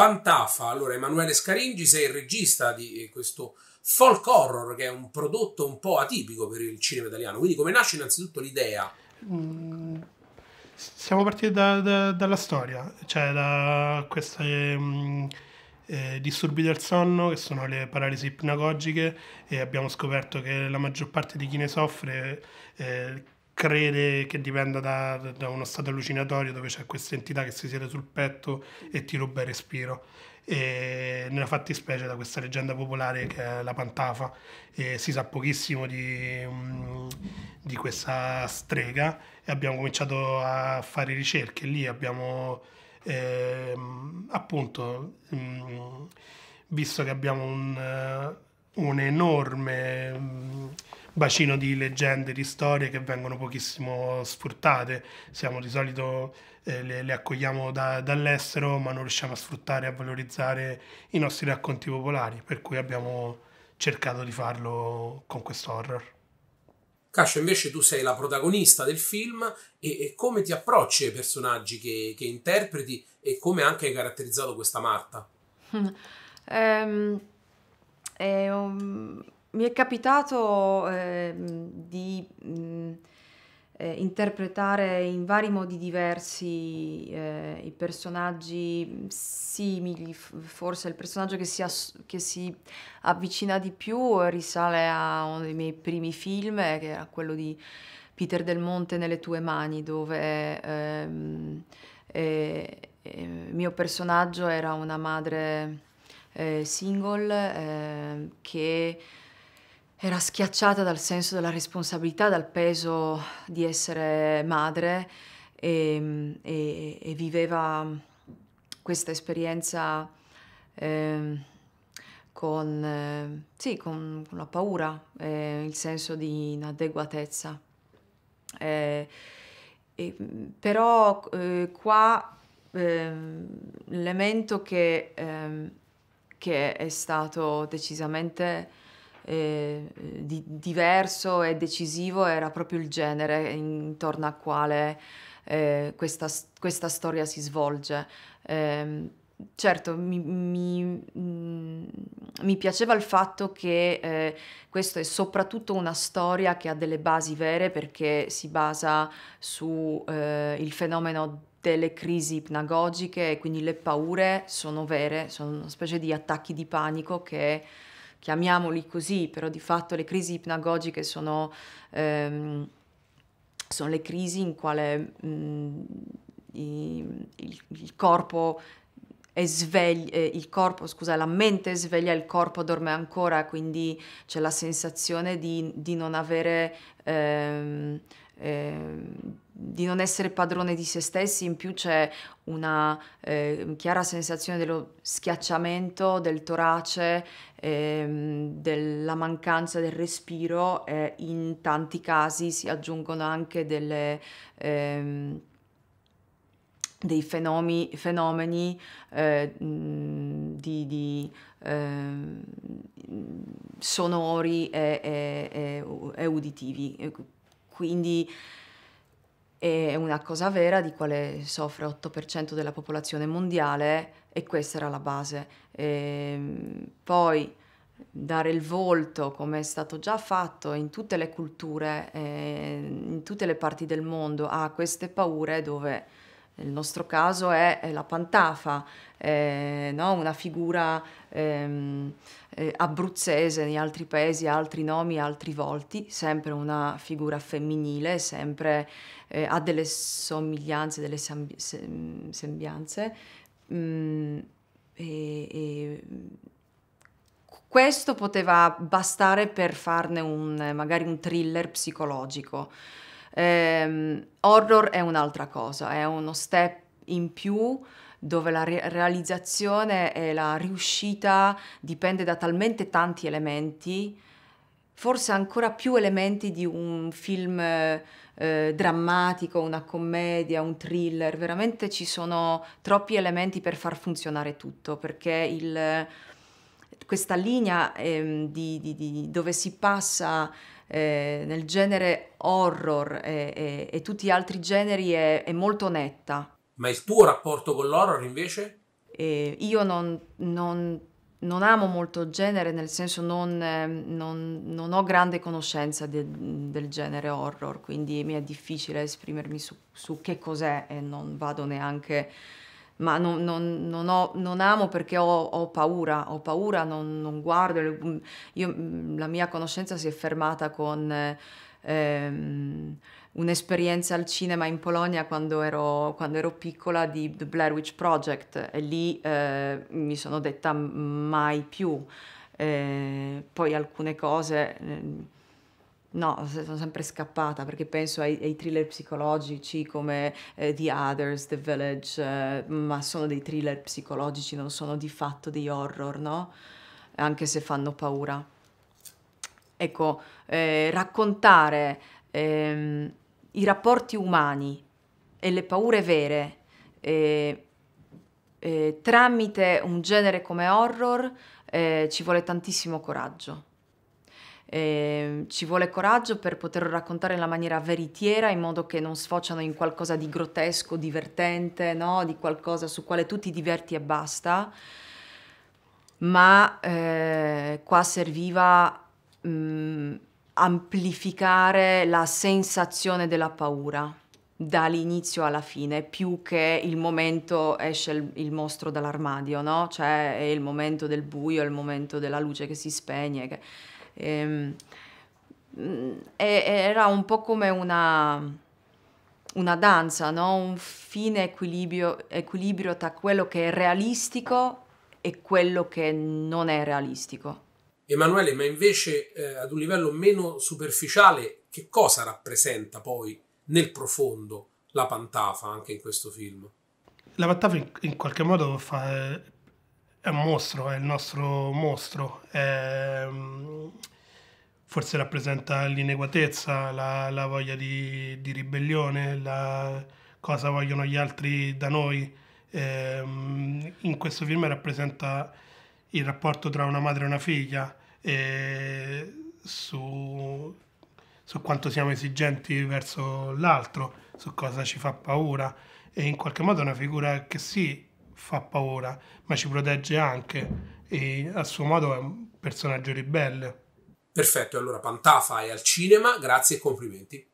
Pantafa, allora Emanuele Scaringi sei il regista di eh, questo folk horror che è un prodotto un po' atipico per il cinema italiano, quindi come nasce innanzitutto l'idea? Mm, siamo partiti da, da, dalla storia, cioè da queste um, eh, disturbi del sonno che sono le paralisi ipnagogiche e abbiamo scoperto che la maggior parte di chi ne soffre... Eh, crede che dipenda da, da uno stato allucinatorio dove c'è questa entità che si siede sul petto e ti ruba il respiro. E nella fattispecie da questa leggenda popolare che è la Pantafa, e si sa pochissimo di, mm, di questa strega e abbiamo cominciato a fare ricerche lì, abbiamo eh, appunto mm, visto che abbiamo un, un enorme mm, bacino di leggende, di storie che vengono pochissimo sfruttate. Siamo di solito eh, le, le, accogliamo da, dall'estero, ma non riusciamo a sfruttare e a valorizzare i nostri racconti popolari, per cui abbiamo cercato di farlo con questo horror. Cascio, invece tu sei la protagonista del film e, e come ti approcci ai personaggi che, che, interpreti e come anche hai caratterizzato questa Marta? um, è un mi è capitato eh, di mh, mm, eh, interpretare in vari modi diversi eh, i personaggi simili, forse il personaggio che si, che si, avvicina di più risale a uno dei miei primi film, eh, che era quello di Peter Del Monte nelle tue mani, dove ehm, il eh, eh, mio personaggio era una madre single ehm, che era schiacciata dal senso della responsabilità, dal peso di essere madre e, ehm, e, e viveva questa esperienza eh, con, eh, sì, con, con, la paura, eh, il senso di inadeguatezza. Eh, però eh, qua ehm, l'elemento che, ehm, che è stato decisamente eh, di, diverso e decisivo era proprio il genere intorno al quale eh, questa, questa, storia si svolge. Eh, certo, mi, mi, mm, mi, piaceva il fatto che eh, questa è soprattutto una storia che ha delle basi vere perché si basa sul eh, fenomeno delle crisi ipnagogiche e quindi le paure sono vere, sono una specie di attacchi di panico che chiamiamoli così, però di fatto le crisi ipnagogiche sono, ehm, sono le crisi in quale mh, mm, i, il, il, corpo è sveglio, eh, il corpo, scusa, la mente è sveglia, il corpo dorme ancora, quindi c'è la sensazione di, di non avere... Ehm, ehm, di non essere padrone di se stessi, in più c'è una eh, chiara sensazione dello schiacciamento del torace, ehm, della mancanza del respiro, eh, in tanti casi si aggiungono anche delle, ehm, dei fenomi, fenomeni eh, di, di ehm, sonori e, e, e, e uditivi. Quindi è una cosa vera di quale soffre 8% della popolazione mondiale e questa era la base. E ehm, poi dare il volto, come è stato già fatto in tutte le culture, eh, in tutte le parti del mondo, a queste paure dove nel nostro caso è la pantafa, eh, no? una figura ehm, eh, abruzzese, in altri paesi altri nomi, altri volti, sempre una figura femminile, sempre eh, ha delle somiglianze, delle mm, sembianze. Mm, e, e questo poteva bastare per farne un, magari un thriller psicologico. Eh, horror è un'altra cosa, è uno step in più dove la re realizzazione e la riuscita dipende da talmente tanti elementi, forse ancora più elementi di un film eh, drammatico, una commedia, un thriller, veramente ci sono troppi elementi per far funzionare tutto, perché il, questa linea eh, di, di, di, dove si passa eh, nel genere horror e, eh, e, eh, e, tutti gli altri generi è, è molto netta. Ma il tuo rapporto con l'horror invece? Eh, io non, non, non, amo molto il genere, nel senso non, ehm, non ho grande conoscenza de, del genere horror, quindi mi è difficile esprimermi su, su che cos'è e non vado neanche... Ma non, non, ho, non amo perché ho, ho, paura, ho paura, non, guardo. Io, mm, la mia conoscenza si è fermata con... Eh, ehm, un'esperienza al cinema in Polonia quando ero, quando ero, piccola di The Blair Witch Project e lì eh, mi sono detta mai più. Eh, poi alcune cose... Eh, no, sono sempre scappata perché penso ai, ai thriller psicologici come eh, The Others, The Village, eh, ma sono dei thriller psicologici, non sono di fatto dei horror, no? Anche se fanno paura. Ecco, eh, raccontare eh, i rapporti umani e le paure vere eh, eh tramite un genere come horror eh, ci vuole tantissimo coraggio. Eh, ci vuole coraggio per poterlo raccontare in maniera veritiera, in modo che non sfociano in qualcosa di grottesco, divertente, no? di qualcosa su quale tu ti diverti e basta. Ma eh, qua serviva mh, mm, amplificare la sensazione della paura dall'inizio alla fine, più che il momento esce il, il mostro dall'armadio, no? Cioè è il momento del buio, è il momento della luce che si spegne. Che, ehm, mm, era un po' come una, una danza, no? un fine equilibrio, equilibrio tra quello che è realistico e quello che non è realistico. Emanuele, ma invece eh, ad un livello meno superficiale, che cosa rappresenta poi nel profondo la Pantafa anche in questo film? La Pantafa in, in qualche modo fa, eh, è un mostro, è il nostro mostro. È, mm, forse rappresenta l'ineguatezza, la, la voglia di, di, ribellione, la cosa vogliono gli altri da noi. Eh, in questo film rappresenta il rapporto tra una madre e una figlia, eh, su, su quanto siamo esigenti verso l'altro, su cosa ci fa paura e in qualche modo è una figura che sì fa paura, ma ci protegge anche e a suo modo è un personaggio ribelle. Perfetto, allora Pantafa è al cinema, grazie e complimenti.